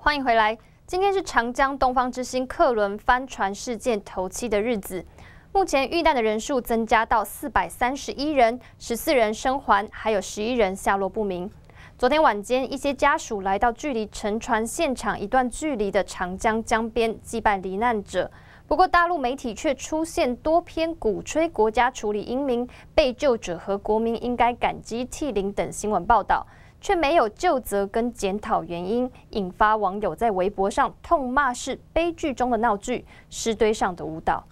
欢迎回来。今天是长江东方之星客轮翻船事件头七的日子，目前遇难的人数增加到四百三十一人，十四人生还，还有十一人下落不明。昨天晚间，一些家属来到距离沉船现场一段距离的长江江边祭拜罹难者。不过，大陆媒体却出现多篇鼓吹国家处理英明、被救者和国民应该感激涕零等新闻报道。却没有就责跟检讨原因，引发网友在微博上痛骂，是悲剧中的闹剧，尸堆上的舞蹈。